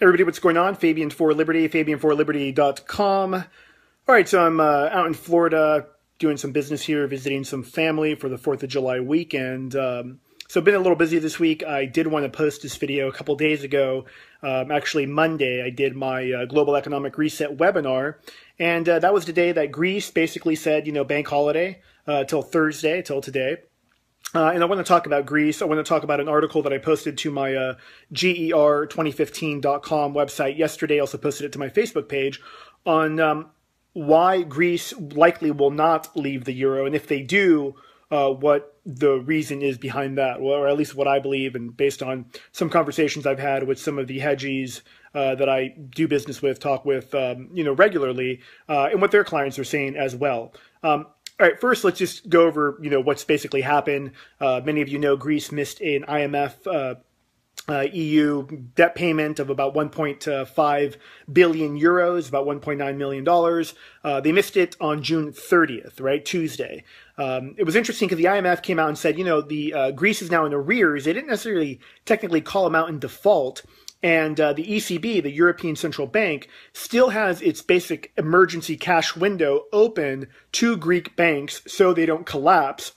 everybody, what's going on? Fabian for Liberty, fabian4liberty.com. All right, so I'm uh, out in Florida doing some business here, visiting some family for the 4th of July weekend. um, so I've been a little busy this week. I did want to post this video a couple days ago. Um, actually, Monday, I did my uh, Global Economic Reset webinar. And uh, that was the day that Greece basically said, you know, bank holiday uh, till Thursday, till today. Uh, and I want to talk about Greece. I want to talk about an article that I posted to my uh, ger2015.com website yesterday. I also posted it to my Facebook page on um, why Greece likely will not leave the euro, and if they do, uh, what the reason is behind that, or at least what I believe, and based on some conversations I've had with some of the hedgies uh, that I do business with, talk with, um, you know, regularly, uh, and what their clients are saying as well. Um, all right, first let's just go over you know what's basically happened. Uh, many of you know Greece missed an IMF. Uh, uh, EU debt payment of about uh, 1.5 billion euros, about 1.9 million dollars. Uh, they missed it on June 30th, right, Tuesday. Um, it was interesting because the IMF came out and said, you know, the uh, Greece is now in arrears. They didn't necessarily technically call them out in default, and uh, the ECB, the European Central Bank, still has its basic emergency cash window open to Greek banks so they don't collapse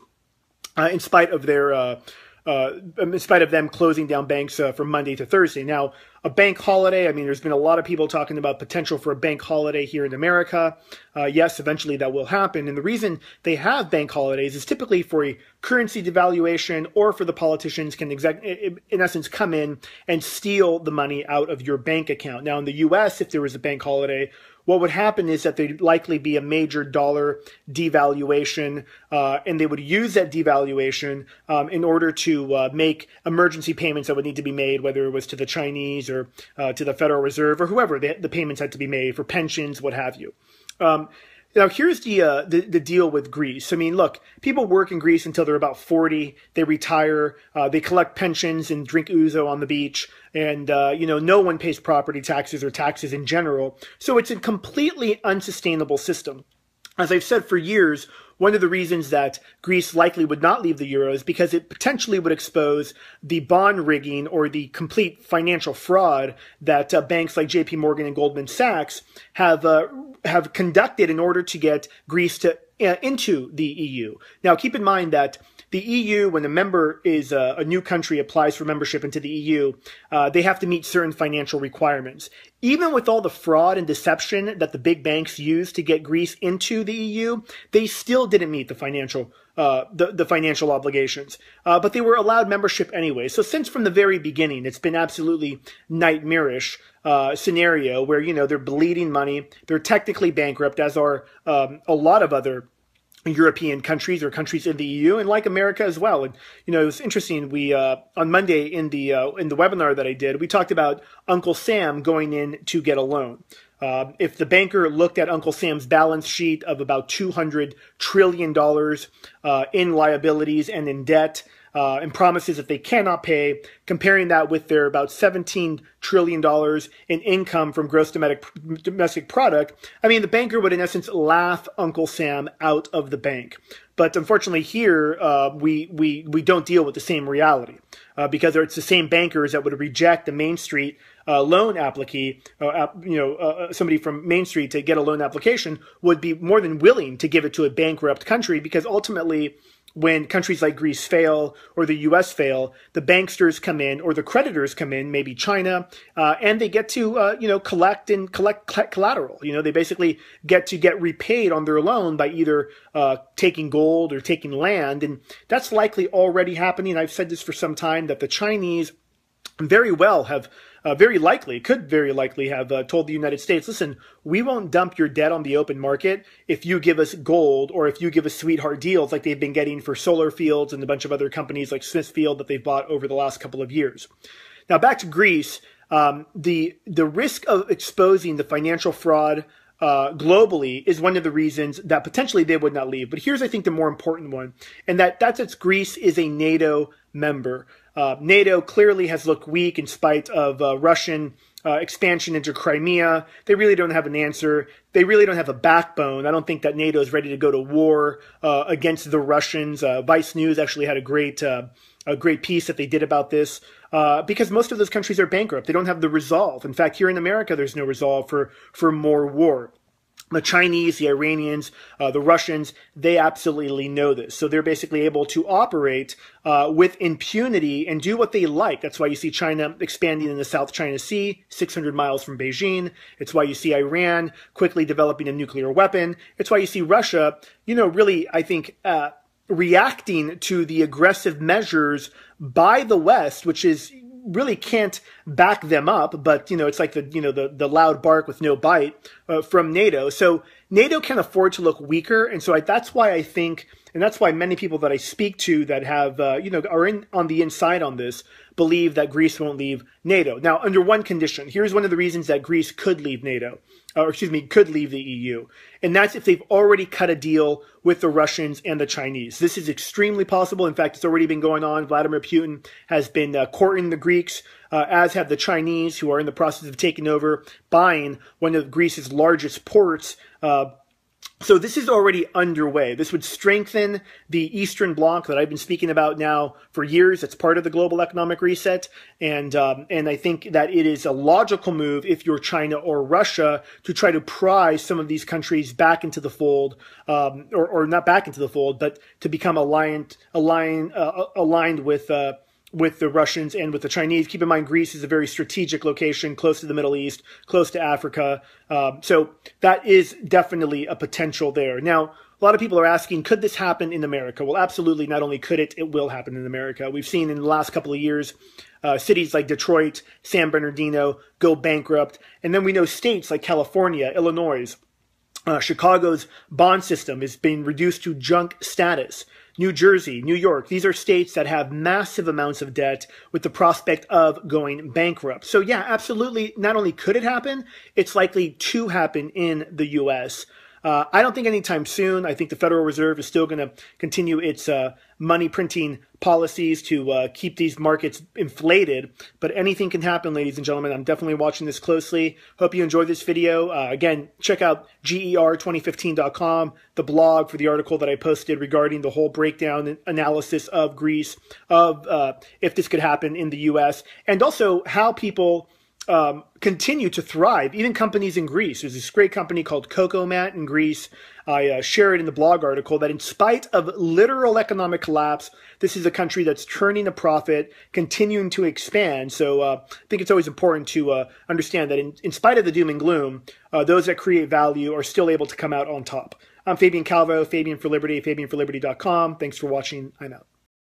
uh, in spite of their. Uh, uh in spite of them closing down banks uh, from Monday to Thursday. Now, a bank holiday, I mean, there's been a lot of people talking about potential for a bank holiday here in America. Uh, yes, eventually that will happen. And the reason they have bank holidays is typically for a currency devaluation or for the politicians can exact, in essence come in and steal the money out of your bank account. Now in the US if there was a bank holiday what would happen is that there'd likely be a major dollar devaluation, uh, and they would use that devaluation um, in order to uh, make emergency payments that would need to be made, whether it was to the Chinese or uh, to the Federal Reserve or whoever the payments had to be made for pensions, what have you. Um, now here's the, uh, the, the deal with Greece. I mean, look, people work in Greece until they're about forty. They retire. Uh, they collect pensions and drink ouzo on the beach. And uh, you know, no one pays property taxes or taxes in general. So it's a completely unsustainable system. As I've said for years, one of the reasons that Greece likely would not leave the euro is because it potentially would expose the bond rigging or the complete financial fraud that uh, banks like J.P. Morgan and Goldman Sachs have uh, have conducted in order to get Greece to uh, into the EU. Now, keep in mind that the EU, when a member is a, uh, a new country applies for membership into the EU, uh, they have to meet certain financial requirements. Even with all the fraud and deception that the big banks used to get Greece into the EU, they still didn't meet the financial uh, the, the financial obligations. Uh, but they were allowed membership anyway. So since from the very beginning, it's been absolutely nightmarish uh, scenario where you know they're bleeding money, they're technically bankrupt, as are um, a lot of other European countries or countries in the EU and like America as well. And you know, it was interesting. We uh, on Monday in the uh, in the webinar that I did, we talked about Uncle Sam going in to get a loan. Uh, if the banker looked at Uncle Sam's balance sheet of about two hundred trillion dollars uh, in liabilities and in debt, uh, and promises that they cannot pay, comparing that with their about $17 trillion in income from gross domestic product, I mean, the banker would, in essence, laugh Uncle Sam out of the bank. But unfortunately, here uh, we, we, we don't deal with the same reality uh, because it's the same bankers that would reject the Main Street uh, loan applicant, uh, you know, uh, uh, somebody from Main Street to get a loan application would be more than willing to give it to a bankrupt country because ultimately when countries like Greece fail or the US fail, the banksters come in or the creditors come in, maybe China, uh, and they get to, uh, you know, collect and collect collateral. You know, they basically get to get repaid on their loan by either uh, taking gold or taking land. And that's likely already happening. I've said this for some time that the Chinese very well have uh, very likely could very likely have uh, told the United States, listen, we won't dump your debt on the open market if you give us gold or if you give us sweetheart deals like they've been getting for solar fields and a bunch of other companies like Smithfield that they've bought over the last couple of years. Now back to Greece, um, the the risk of exposing the financial fraud uh, globally is one of the reasons that potentially they would not leave. But here's, I think, the more important one, and that that's it's Greece is a NATO member. Uh, NATO clearly has looked weak in spite of uh, Russian uh, expansion into Crimea. They really don't have an answer. They really don't have a backbone. I don't think that NATO is ready to go to war uh, against the Russians. Uh, Vice News actually had a great uh, a great piece that they did about this uh, because most of those countries are bankrupt. They don't have the resolve. In fact, here in America, there's no resolve for for more war the Chinese, the Iranians, uh, the Russians, they absolutely know this. So they're basically able to operate uh, with impunity and do what they like. That's why you see China expanding in the South China Sea, 600 miles from Beijing. It's why you see Iran quickly developing a nuclear weapon. It's why you see Russia, you know, really, I think, uh, reacting to the aggressive measures by the West, which is, really can't back them up, but you know it's like the you know the the loud bark with no bite uh, from NATO. So NATO can afford to look weaker, and so I, that's why I think, and that's why many people that I speak to that have, uh, you know, are in on the inside on this believe that Greece won't leave NATO. Now, under one condition, here's one of the reasons that Greece could leave NATO, or excuse me, could leave the EU, and that's if they've already cut a deal with the Russians and the Chinese. This is extremely possible. In fact, it's already been going on. Vladimir Putin has been uh, courting the Greeks, uh, as have the Chinese, who are in the process of taking over, buying one of Greece's largest ports uh, so this is already underway. This would strengthen the Eastern Bloc that I've been speaking about now for years. It's part of the global economic reset, and um, and I think that it is a logical move if you're China or Russia to try to pry some of these countries back into the fold, um, or, or not back into the fold, but to become aligned aligned uh, aligned with. Uh, with the Russians and with the Chinese. Keep in mind, Greece is a very strategic location, close to the Middle East, close to Africa. Um, so that is definitely a potential there. Now, a lot of people are asking, could this happen in America? Well, absolutely. Not only could it, it will happen in America. We've seen in the last couple of years uh, cities like Detroit, San Bernardino go bankrupt. And then we know states like California, Illinois, uh, Chicago's bond system is being reduced to junk status. New Jersey, New York, these are states that have massive amounts of debt with the prospect of going bankrupt. So, yeah, absolutely. Not only could it happen, it's likely to happen in the US. Uh, I don't think anytime soon. I think the Federal Reserve is still going to continue its uh, money printing policies to uh, keep these markets inflated. But anything can happen, ladies and gentlemen. I'm definitely watching this closely. Hope you enjoyed this video. Uh, again, check out ger2015.com, the blog for the article that I posted regarding the whole breakdown and analysis of Greece, of uh, if this could happen in the U.S., and also how people – um, continue to thrive. Even companies in Greece, there's this great company called Cocomat in Greece. I uh, share it in the blog article that in spite of literal economic collapse, this is a country that's turning a profit, continuing to expand. So uh, I think it's always important to uh, understand that in, in, spite of the doom and gloom, uh, those that create value are still able to come out on top. I'm Fabian Calvo, Fabian for Liberty, fabianforliberty.com. Thanks for watching. I'm out.